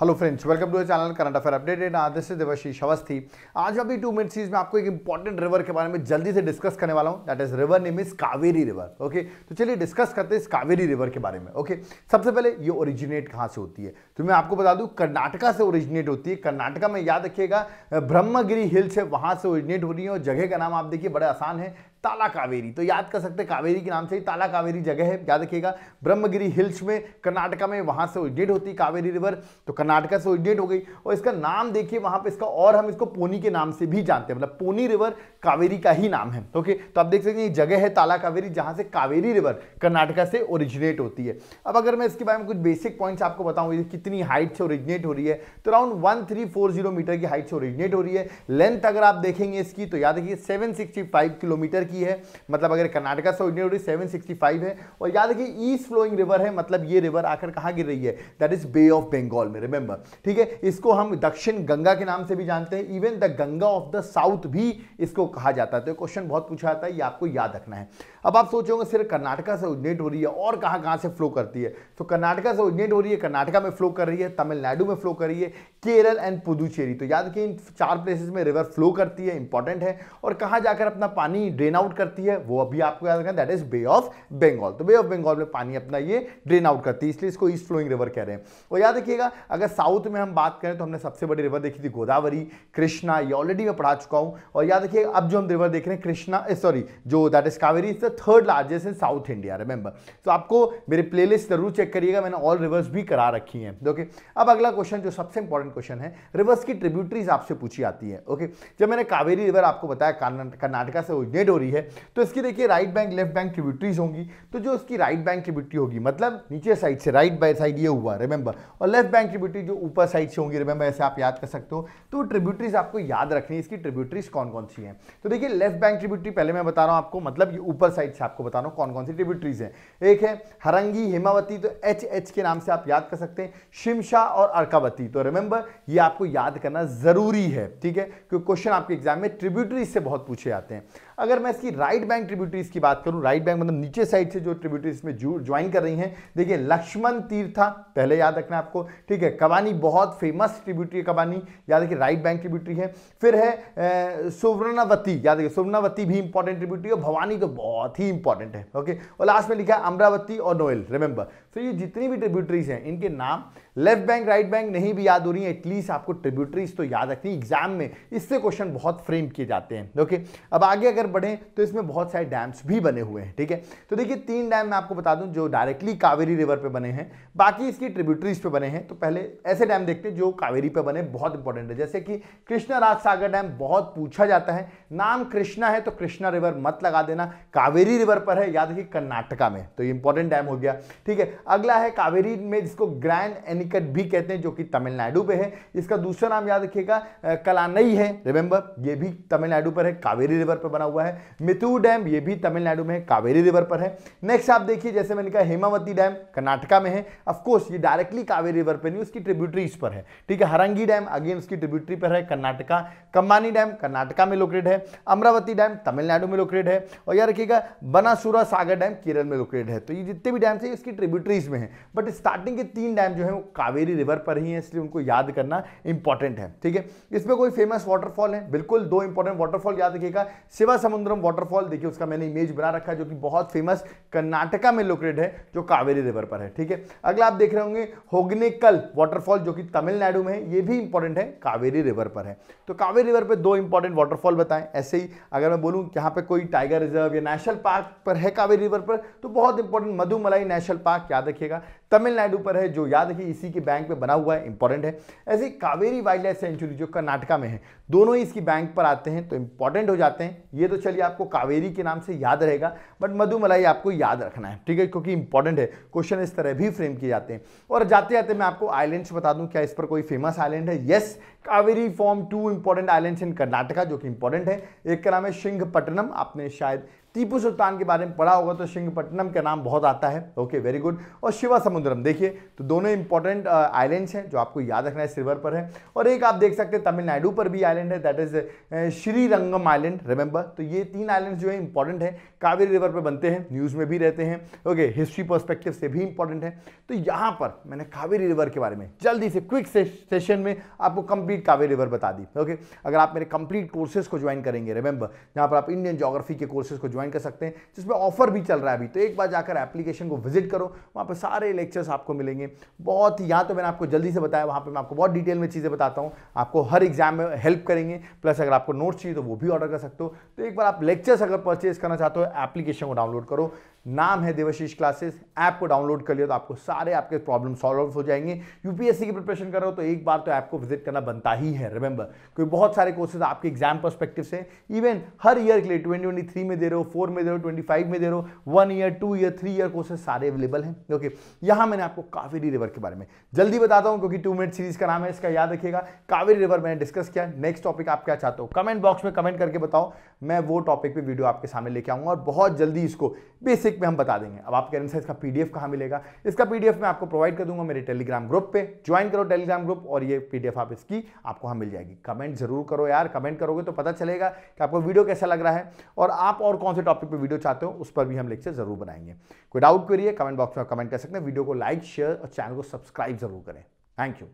hello friends welcome to channel current affair updated Adarsh से देवाशीष अवस्थी आज अभी टू मिनट सीरीज में आपको एक इंपॉर्टेंट रिवर के बारे में जल्दी से डिस्कस करने वाला हूं that is river name is Kaveri river okay तो चलिए डिस्कस करते हैं इस कावेरी रिवर के बारे में ओके सबसे पहले ये ओरिजिनेट कहाँ से होती है तो मैं आपको बता दूँ कर्नाटका से ओरिजिनेट होती है कर्नाटका में याद रखिएगा ब्रह्मगिरी हिल्स है वहाँ से ओरिजिनेट हो रही है और जगह का नाम आप देखिए बड़े आसान है ताला कावेरी तो याद कर सकते कावेरी के नाम से ही ताला कावेरी जगह है याद रखिएगा ब्रह्मगिरी हिल्स में कर्नाटका में वहां से ओरिजिनेट होती कावेरी रिवर तो कर्नाटका से ओरिजिनेट हो गई और इसका नाम देखिए वहां पर इसका और हम इसको पोनी के नाम से भी जानते हैं मतलब पोनी रिवर कावेरी का ही नाम है ओके तो आप देख सकते हैं जगह है ताला कावेरी जहां से कावेरी रिवर कर्नाटका से ओरिजिनेट होती है अब अगर मैं इसके बारे में कुछ बेसिक पॉइंट्स आपको बताऊँ कितनी हाइट से ओरिजिनेट हो रही है तो around one three four zero metre की हाइट से ओरिजिनेट हो रही है लेंथ अगर आप देखेंगे इसकी तो याद रखिए सेवन सिक्सटी फाइव किलोमीटर की है मतलब अगर कर्नाटका से इंडियन ओडिस सेवन सिक्सटी फाइव है और याद रखिए ईस्ट फ्लोइंग रिवर है मतलब ये रिवर आकर कहाँ गिर रही है that is bay of Bengal में रिमेंबर ठीक है इसको हम दक्षिण गंगा के नाम से भी जानते हैं even the Ganga of the south भी इसको कहा जाता है तो क्वेश्चन बहुत पूछा जाता है ये आपको याद रखना है अब आप सोचोगे सिर्फ कर्नाटका से ओरिजिनेट हो रही है और कहाँ कहाँ से फ्लो करती है तो कर्नाटका से ओरिजिनेट हो रही है कर्नाटका में फ्लो कर रही है तमिलनाडु में फ्लो कर रही है केरल एंड पुदुचेरी तो याद रखिए इन चार प्लेसेस में रिवर फ्लो करती है इंपॉर्टेंट है और कहाँ जाकर अपना पानी ड्रेन ड्रेन आउट करती है वो अभी आपको याद रखना that is bay of Bengal तो बे ऑफ बंगाल में पानी अपना ये ड्रेन आउट करती है इसलिए इसको ईस्ट फ्लोइंग रिवर कह रहे हैं और याद रखिएगा अगर साउथ में हम बात करें तो हमने सबसे बड़ी रिवर देखी थी गोदावरी कृष्णा ये ऑलरेडी मैं पढ़ा चुका हूँ और याद रखिए अब जो हम रिवर देख रहे हैं कृष्णा सॉरी जो that is Kaveri is the third largest in south India remember तो आपको मेरे प्ले जरूर चेक करिएगा मैंने ऑल रिवर्स भी करा रखी हैं ओके अब अगला क्वेश्चन जो सबसे इंपॉर्टेंट क्वेश्चन है रिवर्स की ट्रिब्यूटरीज आपसे पूछी आती है ओके जब मैंने कावेरी रिवर आपको बताया कर्नाटका से ओरिजिनेट हो रही रही है तो इसकी देखिए right bank left bank tributaries होंगी तो जो इसकी राइट बैंक ट्रिब्यूटरी होगी मतलब नीचे साइड से राइट बाई साइड ये हुआ रिमेंबर और लेफ्ट बैंक ट्रिब्यूटरी जो ऊपर साइड से होंगी रिमेंबर ऐसे आप याद कर सकते हो तो ट्रिब्यूटरीज आपको याद रखनी है इसकी ट्रिब्यूटरीज कौन कौन सी है तो देखिए लेफ्ट बैंक ट्रिब्यूटरी पहले मैं बता रहा हूँ आपको मतलब ये ऊपर साइड से आपको बता रहा हूँ कौन कौन सी ट्रिब्यूटरीज है एक है हरंगी हेमावती तो एच एच के नाम से आप याद कर सकते हैं शिमशा और अर्कावती तो रिमेंबर ये आपको याद करना जरूरी है ठीक है क्योंकि क्वेश्चन आपके एग्जाम में ट्रिब्यूटरी से बहुत पूछे जाते हैं अगर मैं इसकी राइट बैंक ट्रिब्यूटरीज की बात करूं राइट बैंक मतलब नीचे साइड से जो ट्रिब्यूटरीज में ज्वाइन कर रही हैं देखिए लक्ष्मण तीर्था पहले याद रखना आपको ठीक है कबानी बहुत फेमस ट्रिब्यूटरी है कबानी याद रखिए राइट बैंक ट्रिब्यूटरी है फिर है सुवर्णावती याद रखिए सुवर्णावती भी इंपॉर्टेंट ट्रिब्यूटरी है भवानी तो बहुत ही इंपॉर्टेंट है ओके और लास्ट में लिखा है अमरावती और नोएल रिमेंबर तो ये जितनी भी ट्रिब्यूटरीज हैं इनके नाम लेफ्ट बैंक राइट बैंक नहीं भी याद हो रही है एटलीस्ट आपको ट्रिब्यूटरीज तो याद रखनी एग्जाम में इससे क्वेश्चन बहुत फ्रेम किए जाते हैं ओके अब आगे अगर बढ़े तो इसमें बहुत सारे डैम्स भी बने हुए हैं ठीक है तो देखिए तीन डैम मैं आपको बता दूं जो डायरेक्टली कावेरी रिवर पे बने हैं बाकी इसकी ट्रिब्यूटरीज पे बने हैं तो पहले ऐसे डैम देखते हैं जो कावेरी पर बने बहुत इंपॉर्टेंट है जैसे कि कृष्णा राज सागर डैम बहुत पूछा जाता है नाम कृष्णा है तो कृष्णा रिवर मत लगा देना कावेरी रिवर पर है याद रखिए कर्नाटका में तो ये इंपॉर्टेंट डैम हो गया ठीक है अगला है कावेरी में जिसको ग्रैंड एन कनिकट भी कहते हैं जो कि तमिलनाडु पे है इसका दूसरा नाम याद रखिएगा कलानई है रिमेंबर ये भी तमिलनाडु पर है कावेरी रिवर पर बना हुआ है मिथु डैम ये भी तमिलनाडु में है कावेरी रिवर पर है नेक्स्ट आप देखिए जैसे मैंने कहा हेमावती डैम कर्नाटका में है अफकोर्स ये डायरेक्टली कावेरी रिवर पर नहीं उसकी ट्रिब्यूटरी पर है ठीक है हरंगी डैम अगेन उसकी ट्रिब्यूटरी पर है कर्नाटका कम्बानी डैम कर्नाटका में लोकेटेड है अमरावती डैम तमिलनाडु में लोकेटेड है और याद रखिएगा बनासुरा सागर डैम केरल में लोकेटेड है तो ये जितने भी डैम्स है इसकी ट्रिब्यूटरीज में है बट स्टार्टिंग के तीन डैम जो है वो कावेरी रिवर पर ही है इसलिए उनको याद करना इंपॉर्टेंट है ठीक है इसमें कोई फेमस वाटरफॉल है बिल्कुल दो इंपॉर्टेंट वाटरफॉल याद रखिएगा शिवा समुद्रम वाटरफॉल देखिए उसका मैंने इमेज बना रखा है जो कि बहुत फेमस कर्नाटका में लोकेटेड है जो कावेरी रिवर पर है ठीक है अगला आप देख रहे होंगे होग्नेकल वाटरफॉल जो कि तमिलनाडु में है ये भी इंपॉर्टेंट है कावेरी रिवर पर है तो कावेरी रिवर पर दो इंपॉर्टेंट वाटरफॉल बताएं ऐसे ही अगर मैं बोलूँ यहाँ पर कोई टाइगर रिजर्व या नेशनल पार्क पर है कावेरी रिवर पर तो बहुत इंपॉर्टेंट मधुमलाई नेशनल पार्क याद रखिएगा तमिलनाडु पर है जो याद रखिए इसी के बैंक में बना हुआ है इंपॉर्टेंट है ऐसे कावेरी वाइल्ड लाइफ सेंचुरी जो कर्नाटका में है दोनों ही इसकी बैंक पर आते हैं तो इंपॉर्टेंट हो जाते हैं ये तो चलिए आपको कावेरी के नाम से याद रहेगा बट मधुमलाई आपको याद रखना है ठीक है क्योंकि इंपॉर्टेंट है क्वेश्चन इस तरह भी फ्रेम किए जाते हैं और जाते जाते मैं आपको आइलैंड्स बता दूं क्या इस पर कोई फेमस आइलैंड है yes Kaveri form two important islands in Karnataka जो कि इंपॉर्टेंट है एक का नाम है सिंहपट्टनम आपने शायद टीपू सुल्तान के बारे में पढ़ा होगा तो सिंहपट्टनम का नाम बहुत आता है ओके वेरी गुड और शिवा समुद्रम देखिए तो दोनों इंपॉर्टेंट आइलैंड्स uh, हैं जो आपको याद रखना है सिल्वर पर है और एक आप देख सकते हैं तमिलनाडु पर भी आइलैंड है that is uh, Srirangam island remember तो ये तीन आइलैंड जो है इंपॉर्टेंट है कावेरी रिवर पर बनते हैं न्यूज़ में भी रहते हैं ओके हिस्ट्री परस्पेक्टिव से भी इंपॉर्टेंट है तो यहाँ पर मैंने कावेरी रिवर के बारे में जल्दी से क्विक सेशन में आपको कंप्लीट कावेरी रिवर बता दी ओके अगर आप मेरे कंप्लीट कोर्सेज को ज्वाइन करेंगे रिमेंबर जहाँ पर आप इंडियन जोग्राफी के कोर्सेज को ज्वाइन ज्वाइन कर सकते हैं जिसमें ऑफर भी चल रहा है अभी तो एक बार जाकर एप्लीकेशन को विजिट करो वहाँ पर सारे लेक्चर्स आपको मिलेंगे बहुत या तो मैंने आपको जल्दी से बताया वहाँ पर मैं आपको बहुत डिटेल में चीज़ें बताता हूँ आपको हर एग्जाम में हेल्प करेंगे प्लस अगर आपको नोट्स चाहिए तो वो भी ऑर्डर कर सकते हो तो एक बार आप लेक्चर्स अगर परचेज करना चाहते हो एप्लीकेशन को डाउनलोड करो नाम है देवशीष क्लासेस ऐप को डाउनलोड कर लिया तो आपको सारे आपके प्रॉब्लम सॉल्व हो जाएंगे यूपीएससी की प्रिपरेशन कर रहे हो तो एक बार तो ऐप को विजिट करना बनता ही है रिमेंबर क्योंकि बहुत सारे कोर्सेज आपके एग्जाम परस्पेक्टिव से इवन हर ईयर के लिए ट्वेंटी ट्वेंटी में दे रहे हो फोर में दे रहे हो ट्वेंटी फाइव में दे रहे हो one year two year three year courses सारे अवेलेबल हैं ओके यहाँ मैंने आपको कावेरी रिवर के बारे में जल्दी बताता हूँ क्योंकि टू मिनट सीरीज का नाम है इसका याद रखिएगा कावेरी रिवर मैंने डिस्कस किया नेक्स्ट टॉपिक आप क्या चाहते हो कमेंट बॉक्स में कमेंट करके बताओ मैं वो टॉपिक पे वीडियो आपके सामने लेके आऊंगा और बहुत जल्दी इसको बेसिक में हम बता देंगे अब आप कह रहे हैं इसका पी कहाँ मिलेगा इसका पी मैं आपको प्रोवाइड कर दूंगा मेरे टेलीग्राम ग्रुप पर ज्वाइन करो टेलीग्राम ग्रुप और ये पी आप इसकी आपको हाँ मिल जाएगी कमेंट जरूर करो यार कमेंट करोगे तो पता चलेगा कि आपको वीडियो कैसा लग रहा है और आप और कौन से टॉपिक पर वीडियो चाहते हो उस पर भी हम लेक्चर जरूर बनाएंगे कोई डाउट करिए कमेंट बॉक्स में कमेंट कर सकते हैं वीडियो को लाइक शेयर और चैनल को सब्सक्राइब जरूर करें थैंक यू